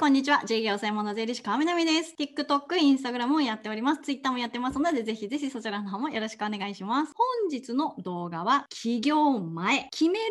こんにちは。自業専門の税理士川南です。TikTok、Instagram もやっております。Twitter もやってますので、ぜひぜひそちらの方もよろしくお願いします。本日の動画は、起業前、決める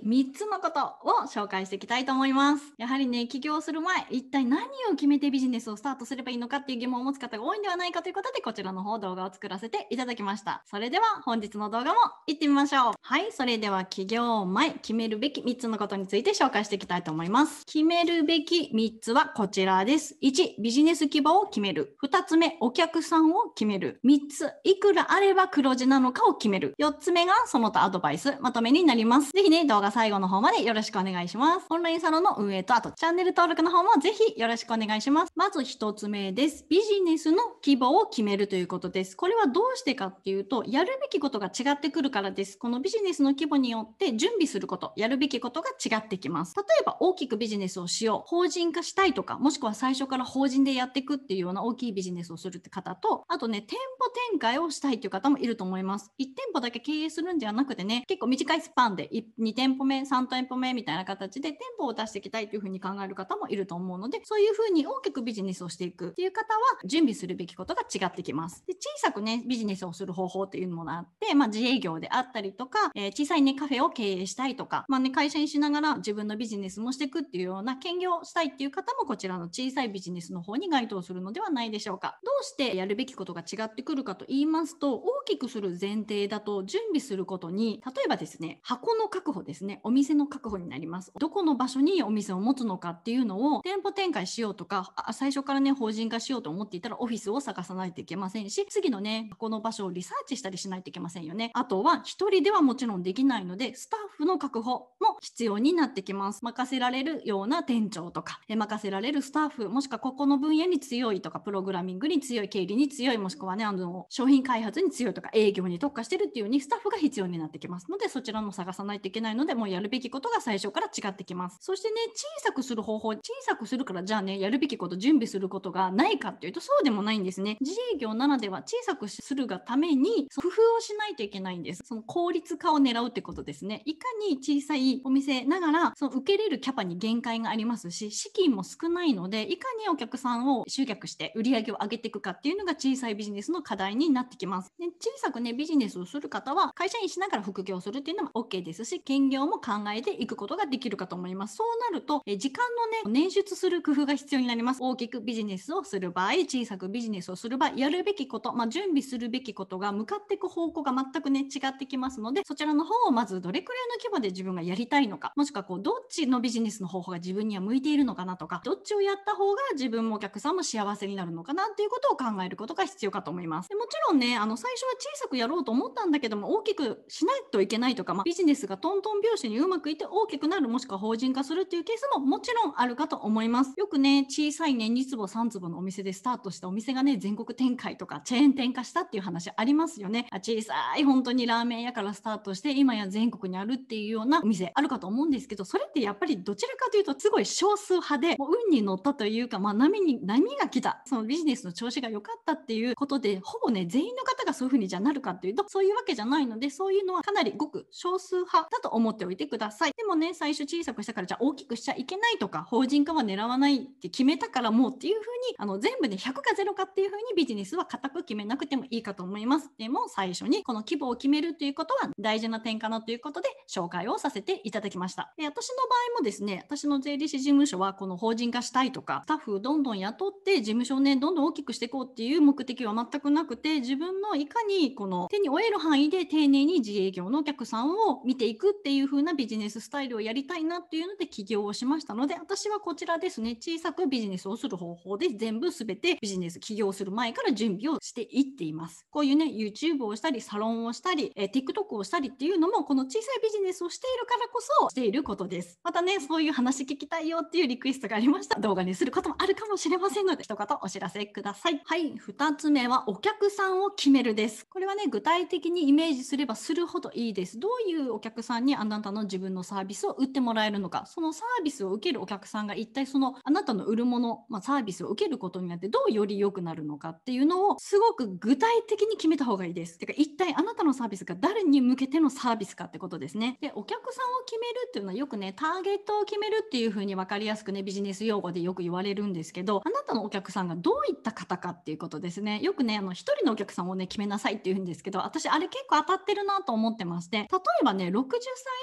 べき3つのことを紹介していきたいと思います。やはりね、起業する前、一体何を決めてビジネスをスタートすればいいのかっていう疑問を持つ方が多いんではないかということで、こちらの方動画を作らせていただきました。それでは本日の動画も行ってみましょう。はい、それでは起業前、決めるべき3つのことについて紹介していきたいと思います。決めるべきつはこちらです。1、ビジネス規模を決める。2つ目、お客さんを決める。3つ、いくらあれば黒字なのかを決める。4つ目がその他アドバイス、まとめになります。ぜひね、動画最後の方までよろしくお願いします。オンラインサロンの運営と、あとチャンネル登録の方もぜひよろしくお願いします。まず1つ目です。ビジネスの規模を決めるということです。これはどうしてかっていうと、やるべきことが違ってくるからです。このビジネスの規模によって準備すること、やるべきことが違ってきます。例えば大きくビジネスをしよう。法人化したいとかもしくは最初から法人でやっていくっていうような大きいビジネスをするって方とあとね店舗展開をしたいっていう方もいると思います1店舗だけ経営するんじゃなくてね結構短いスパンで2店舗目3店舗目みたいな形で店舗を出していきたいっていうふうに考える方もいると思うのでそういうふうに大きくビジネスをしていくっていう方は準備するべきことが違ってきますで小さくねビジネスをする方法っていうのもあって、まあ、自営業であったりとか、えー、小さいねカフェを経営したいとか、まあね、会社にしながら自分のビジネスもしていくっていうような兼業したいっていう方もこちらの小さいビジネスの方に該当するのではないでしょうか。どうしてやるべきことが違ってくるかと言いますと、大きくする前提だと準備することに、例えばですね、箱の確保ですね、お店の確保になります。どこの場所にお店を持つのかっていうのを店舗展開しようとか、最初からね、法人化しようと思っていたらオフィスを探さないといけませんし、次のね、箱の場所をリサーチしたりしないといけませんよね。あとは、一人ではもちろんできないので、スタッフの確保も必要になってきます。任せられるような店長とか、え任せられるスタッフもしくはここの分野に強いとかプログラミングに強い経理に強いもしくはねあの商品開発に強いとか営業に特化してるっていうようにスタッフが必要になってきますのでそちらも探さないといけないのでもうやるべきことが最初から違ってきますそしてね小さくする方法小さくするからじゃあねやるべきこと準備することがないかっていうとそうでもないんですね自営業ならでは小さくするがために工夫をしないといけないんですその効率化を狙うってことですねいかに小さいお店ながらその受けれるキャパに限界がありますし資金も少ないのでいかにお客さんを集客して売り上げを上げていくかっていうのが小さいビジネスの課題になってきます。で小さくねビジネスをする方は会社員しながら副業するっていうのも OK ですし兼業も考えていくことができるかと思います。そうなるとえ時間のね捻出する工夫が必要になります。大きくビジネスをする場合小さくビジネスをする場合やるべきこと、まあ、準備するべきことが向かっていく方向が全くね違ってきますのでそちらの方をまずどれくらいの規模で自分がやりたいのかもしくはこうどっちのビジネスの方法が自分には向いているのかなととかどっちをやった方が自分もお客さんも幸せになるのかなっていうことを考えることが必要かと思いますでもちろんねあの最初は小さくやろうと思ったんだけども大きくしないといけないとか、まあ、ビジネスがトントン拍子にうまくいって大きくなるもしくは法人化するっていうケースももちろんあるかと思いますよくね小さいね2坪3坪のお店でスタートしたお店がね全国展開とかチェーン展開したっていう話ありますよね小さい本当にラーメン屋からスタートして今や全国にあるっていうようなお店あるかと思うんですけどそれってやっぱりどちらかというとすごい少数派でもう運に乗ったというか、まあ、波に波が来たそのビジネスの調子が良かったっていうことでほぼね全員の方がそういうふうにじゃなるかっていうとそういうわけじゃないのでそういうのはかなりごく少数派だと思っておいてくださいでもね最初小さくしたからじゃあ大きくしちゃいけないとか法人化は狙わないって決めたからもうっていうふうにあの全部で、ね、100か0かっていうふうにビジネスは固く決めなくてもいいかと思いますでも最初にこの規模を決めるということは大事な点かなということで紹介をさせていただきましたで私の場合もですね私の税理士事務所はこの法人化したいとかスタッフをどんどん雇って事務所をねどんどん大きくしていこうっていう目的は全くなくて自分のいかにこの手に負える範囲で丁寧に自営業のお客さんを見ていくっていう風なビジネススタイルをやりたいなっていうので起業をしましたので私はこちらですね小さくビジネスをする方法で全部全てビジネス起業する前から準備をしていっていますこういうね YouTube をしたりサロンをしたりえ TikTok をしたりっていうのもこの小さいビジネスをしているからこそしていることですまたねそういう話聞きたいよっていうリクエストがありました動画にすることもあるかもしれませんので、一言お知らせください。はい、2つ目はお客さんを決めるです。これはね、具体的にイメージすればするほどいいです。どういうお客さんにあなたの自分のサービスを売ってもらえるのか、そのサービスを受けるお客さんが一体そのあなたの売るもの、まあ、サービスを受けることによってどうより良くなるのかっていうのをすごく具体的に決めた方がいいです。てか、一体あなたのサービスが誰に向けてのサービスかってことですね。で、お客さんを決めるっていうのはよくね、ターゲットを決めるっていうふうに分かりやすくね、ビジネネス用語でよく言われるんですけどあなたのお客さんがどういった方かっていうことですねよくねあの1人のお客さんをね決めなさいって言うんですけど私あれ結構当たってるなと思ってまして例えばね60歳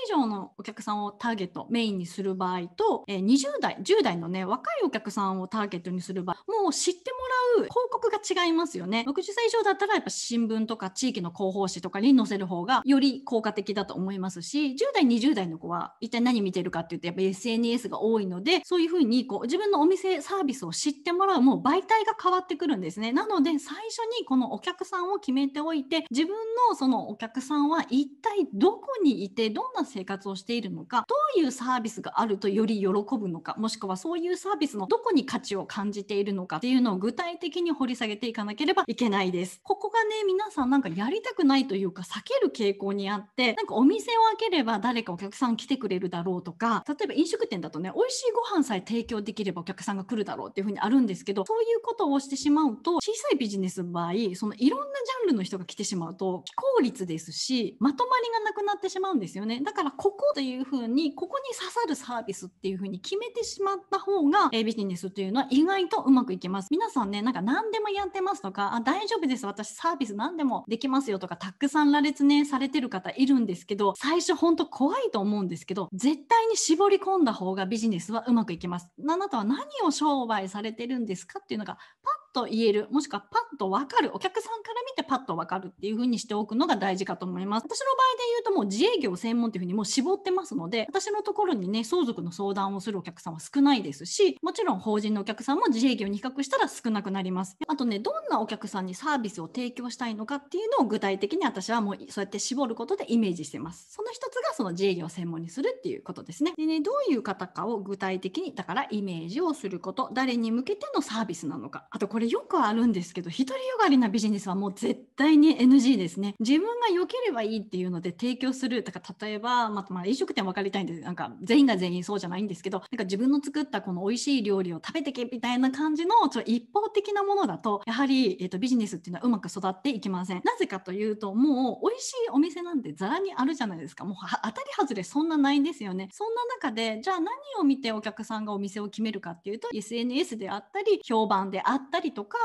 以上のお客さんをターゲットメインにする場合と、え20代10代のね若いお客さんをターゲットにする場合もう知ってもらう広告が違いますよね60歳以上だったらやっぱ新聞とか地域の広報誌とかに載せる方がより効果的だと思いますし10代20代の子は一体何見てるかって言うとやっぱ SNS が多いのでそういうふううにこう自分のお店サービスを知ってもらうもう媒体が変わってくるんですねなので最初にこのお客さんを決めておいて自分のそのお客さんは一体どこにいてどんな生活をしているのかどういうサービスがあるとより喜ぶのかもしくはそういうサービスのどこに価値を感じているのかっていうのを具体的に掘り下げていかなければいけないですここがね皆さんなんかやりたくないというか避ける傾向にあってなんかお店を開ければ誰かお客さん来てくれるだろうとか例えば飲食店だとね美味しいご飯さえ提供できればお客さんが来るだろうっていうふうにあるんですけどそういうことをしてしまうと小さいビジネスの場合そのいろんなジャンルの人が来てしまうと非効率ですしまとまりがなくなってしまうんですよねだからここというふうにここに刺さるサービスっていうふうに決めてしまった方がビジネスというのは意外とうまくいきます皆さんねなんか何でもやってますとかあ大丈夫です私サービス何でもできますよとかたくさん羅列ねされてる方いるんですけど最初ほんと怖いと思うんですけど絶対に絞り込んだ方がビジネスはうまくいきますます。あなたは何を商売されてるんですかっていうのがパと言えるもしくはパッとわかるお客さんから見てパッとわかるっていう風にしておくのが大事かと思います私の場合で言うともう自営業専門っていう風にもう絞ってますので私のところにね相続の相談をするお客さんは少ないですしもちろん法人のお客さんも自営業に比較したら少なくなりますあとねどんなお客さんにサービスを提供したいのかっていうのを具体的に私はもうそうやって絞ることでイメージしてますその一つがその自営業専門にするっていうことですねでねどういう方かを具体的にだからイメージをすること誰に向けてのサービスなのかあとこれこれよくあるんですけど独りよがりなビジネスはもう絶対に NG ですね自分が良ければいいっていうので提供するだから例えば、まあ、まあ飲食店分かりたいんでなんか全員が全員そうじゃないんですけどなんか自分の作ったこの美味しい料理を食べてけみたいな感じのちょ一方的なものだとやはり、えーと、ビジネスっていうのはうまく育っていきませんなぜかというともう美味しいお店なんてざらにあるじゃないですかもう当たり外れそんなないんですよねそんな中でじゃあ何を見てお客さんがお店を決めるかっていうと SNS であったり評判であったりりとか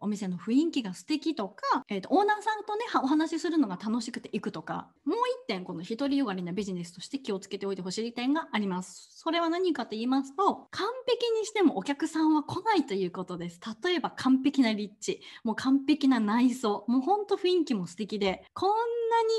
お店の雰囲気が素敵とか、えーと、オーナーさんとねお話しするのが楽しくて行くとかもう1点この独りよがりなビジネスとして気をつけておいてほしい点があります。それは何かと言いますと完璧にしてもお客さんは来ないということです。例えば完璧な立地もう完璧な内装もうほんと雰囲気も素敵でこんな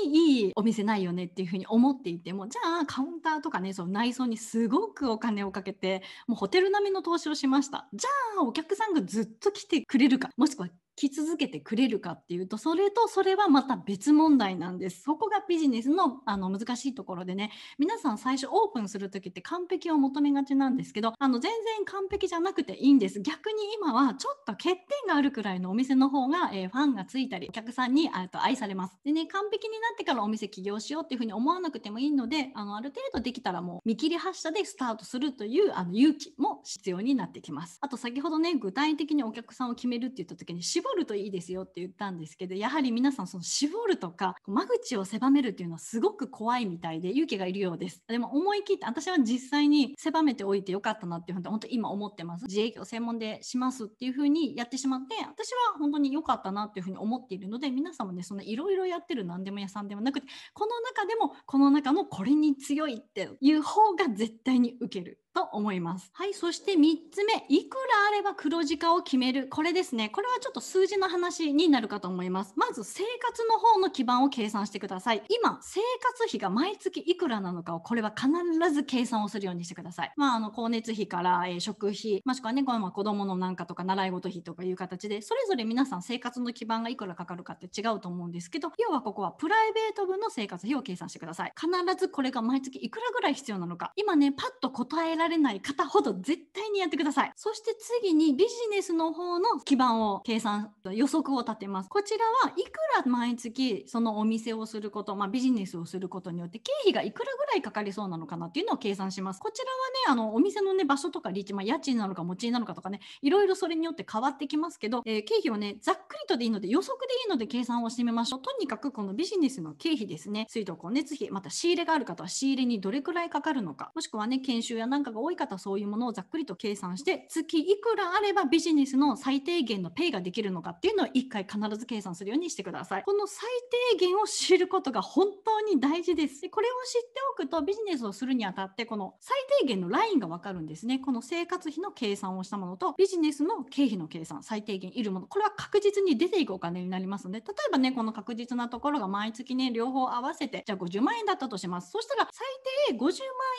にいいお店ないよねっていうふうに思っていてもじゃあカウンターとかねその内装にすごくお金をかけてもうホテル並みの投資をしました。じゃあお客さんがずっと来ててくれるかもしくはき続けてくれるかっていうとそれとそれはまた別問題なんですそこがビジネスのあの難しいところでね皆さん最初オープンする時って完璧を求めがちなんですけどあの全然完璧じゃなくていいんです逆に今はちょっと欠点があるくらいのお店の方が、えー、ファンがついたりお客さんにあと愛されますでね完璧になってからお店起業しようっていうふうに思わなくてもいいのであのある程度できたらもう見切り発車でスタートするというあの勇気も必要になってきますあと先ほどね具体的にお客さんを決めるって言った時に絞るといいですよって言ったんですけどやはり皆さんその絞るとか間口を狭めるっていうのはすごく怖いみたいで勇気がいるようですでも思い切って私は実際に狭めておいてよかったなっていうふうに本当今思ってます自営業専門でしますっていうふうにやってしまって私は本当に良かったなっていうふうに思っているので皆さんもねそのいろいろやってる何でも屋さんではなくてこの中でもこの中のこれに強いっていう方が絶対に受けると思います。はい、そして3つ目、いくらあれば黒字化を決める。これですね。これはちょっと数字の話になるかと思います。まず生活の方の基盤を計算してください。今、生活費が毎月いくらなのかをこれは必ず計算をするようにしてください。まあ、あの、光熱費から、えー、食費、もしくはね、これは子供のなんかとか習い事費とかいう形で、それぞれ皆さん生活の基盤がいくらかかるかって違うと思うんですけど、要はここはプライベート分の生活費を計算してください。必ずこれが毎月いくらぐらい必要なのか。今ね、パッと答えらられない方ほど絶対にやってください。そして次にビジネスの方の基盤を計算、予測を立てます。こちらはいくら毎月そのお店をすること、まあ、ビジネスをすることによって経費がいくらぐらいかかりそうなのかなっていうのを計算します。こちらはね、あのお店のね、場所とか立地、まあ、家賃なのか持ち家なのかとかね、いろいろそれによって変わってきますけど、えー、経費をね、ざっくりとでいいので予測でいいので計算をしてみましょう。とにかくこのビジネスの経費ですね、水道光熱費、また仕入れがある方は仕入れにどれくらいかかるのか、もしくはね、研修やなんかが多い方はそういうものをざっくりと計算して月いくらあればビジネスの最低限のペイができるのかっていうのを1回必ず計算するようにしてくださいこの最低限を知ることが本当に大事ですでこれを知っておくとビジネスをするにあたってこの最低限のラインがわかるんですねこの生活費の計算をしたものとビジネスの経費の計算最低限いるものこれは確実に出ていくお金になりますので例えばねこの確実なところが毎月ね両方合わせてじゃあ50万円だったとしますそしたら最低50万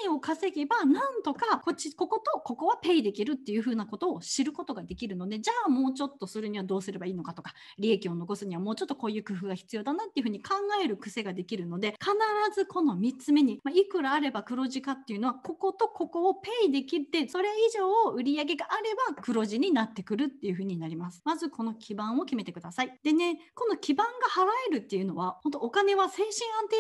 円を稼げばなんとかがこっちこことここはペイできるっていうふうなことを知ることができるのでじゃあもうちょっとするにはどうすればいいのかとか利益を残すにはもうちょっとこういう工夫が必要だなっていうふうに考える癖ができるので必ずこの3つ目に、まあ、いくらあれば黒字かっていうのはこことここをペイできてそれ以上売り上げがあれば黒字になってくるっていうふうになりますまずこの基盤を決めてくださいでねこの基盤が払えるっていうのは本当お金は精神安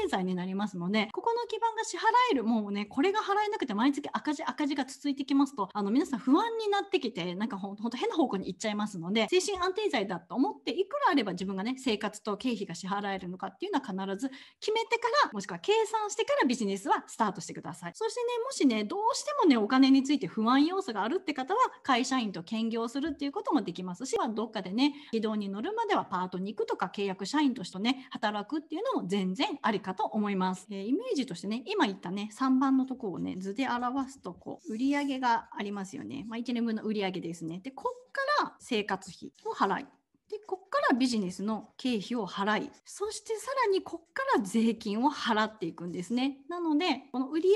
定剤になりますのでここの基盤が支払えるもうねこれが払えなくて毎月赤字赤赤字が続いてきますとあの皆さん不安になってきてなんかほんと変な方向に行っちゃいますので精神安定剤だと思っていくらあれば自分がね生活と経費が支払えるのかっていうのは必ず決めてからもしくは計算してからビジネスはスタートしてくださいそしてねもしねどうしてもねお金について不安要素があるって方は会社員と兼業するっていうこともできますし、まあ、どっかでね軌道に乗るまではパートに行くとか契約社員としてね働くっていうのも全然ありかと思います、えー、イメージとしてね今言ったね3番のとこをね図で表すとこう売り上げがありますよね、まあ、1年分の売り上げですねでこっから生活費を払いでこっからビジネスの経費を払いそしてさらにこっから税金を払っていくんですねなのでこの売上で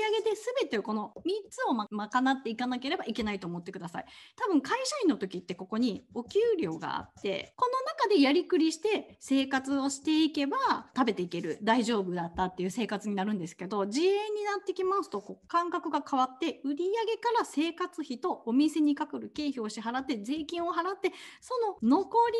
全てこの3つをま賄っていかなければいけないと思ってください多分会社員の時ってここにお給料があってこ中でやりくりして生活をしていけば食べていける大丈夫だったっていう生活になるんですけど自営になってきますとこう感覚が変わって売上から生活費とお店にかかる経費を支払って税金を払ってその残り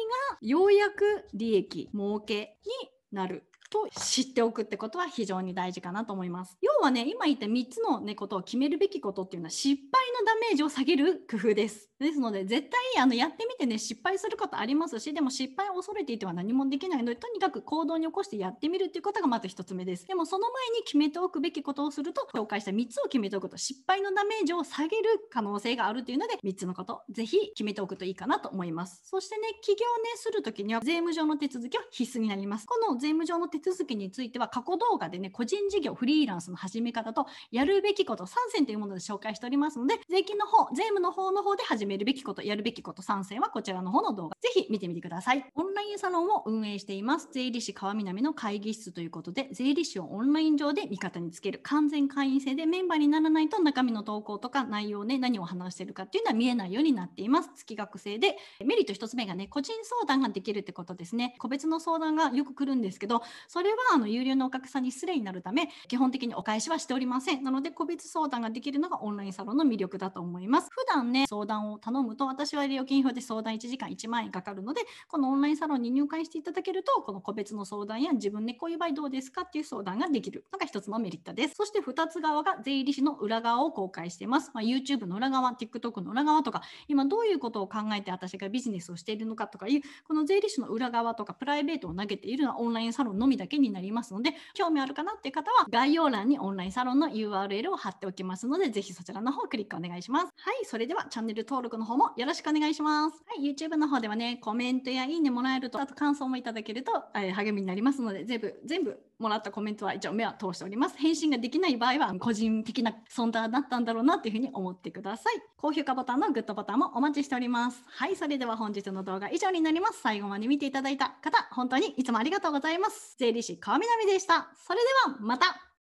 がようやく利益儲けになると知っておくってことは非常に大事かなと思います。要はね、今言った3つの、ね、ことを決めるべきことっていうのは失敗のダメージを下げる工夫です。ですので、絶対あのやってみてね、失敗することありますし、でも失敗を恐れていては何もできないので、とにかく行動に起こしてやってみるっていうことがまず1つ目です。でもその前に決めておくべきことをすると、紹介した3つを決めておくと、失敗のダメージを下げる可能性があるというので、3つのこと、ぜひ決めておくといいかなと思います。そしてね、起業ね、するときには、税務上の手続きは必須になります。この税務上の手続きについては過去動画でね個人事業フリーランスの始め方とやるべきこと3選というもので紹介しておりますので税金の方税務の方の方で始めるべきことやるべきこと3選はこちらの方の動画ぜひ見てみてくださいオンラインサロンを運営しています税理士川南の会議室ということで税理士をオンライン上で味方につける完全会員制でメンバーにならないと中身の投稿とか内容ね何を話してるかっていうのは見えないようになっています月額制でメリット1つ目がね個人相談ができるってことですね個別の相談がよく来るんですけどそれはあの有料のお客さんに失礼になるため基本的にお返しはしておりませんなので個別相談ができるのがオンラインサロンの魅力だと思います普段ね相談を頼むと私は料金表で相談1時間1万円かかるのでこのオンラインサロンに入会していただけるとこの個別の相談や自分でこういう場合どうですかっていう相談ができるのが1つのメリットですそして2つ側が税理士の裏側を公開しています、まあ、YouTube の裏側 TikTok の裏側とか今どういうことを考えて私がビジネスをしているのかとかいうこの税理士の裏側とかプライベートを投げているのはオンラインサロンのみだけになりますので興味あるかなっていう方は概要欄にオンラインサロンの URL を貼っておきますのでぜひそちらの方クリックお願いしますはいそれではチャンネル登録の方もよろしくお願いしますはい YouTube の方ではねコメントやいいねもらえるとあと感想もいただけると、えー、励みになりますので全部全部もらったコメントは一応目は通しております。返信ができない場合は個人的な存在だったんだろうなというふうに思ってください。高評価ボタンのグッドボタンもお待ちしております。はい、それでは本日の動画以上になります。最後まで見ていただいた方、本当にいつもありがとうございます。税理士川南でした。それではまた